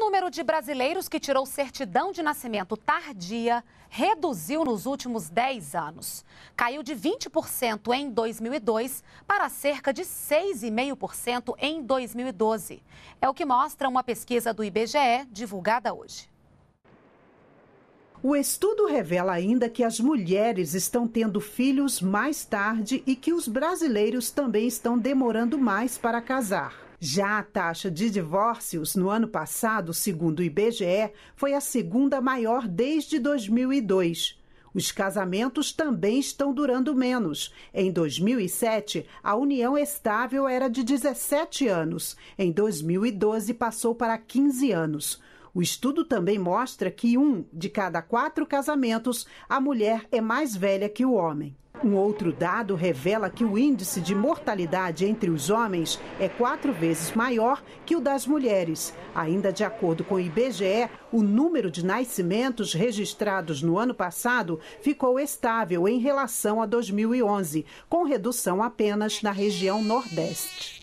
O número de brasileiros que tirou certidão de nascimento tardia reduziu nos últimos 10 anos. Caiu de 20% em 2002 para cerca de 6,5% em 2012. É o que mostra uma pesquisa do IBGE divulgada hoje. O estudo revela ainda que as mulheres estão tendo filhos mais tarde e que os brasileiros também estão demorando mais para casar. Já a taxa de divórcios no ano passado, segundo o IBGE, foi a segunda maior desde 2002. Os casamentos também estão durando menos. Em 2007, a união estável era de 17 anos. Em 2012, passou para 15 anos. O estudo também mostra que um de cada quatro casamentos, a mulher é mais velha que o homem. Um outro dado revela que o índice de mortalidade entre os homens é quatro vezes maior que o das mulheres. Ainda de acordo com o IBGE, o número de nascimentos registrados no ano passado ficou estável em relação a 2011, com redução apenas na região Nordeste.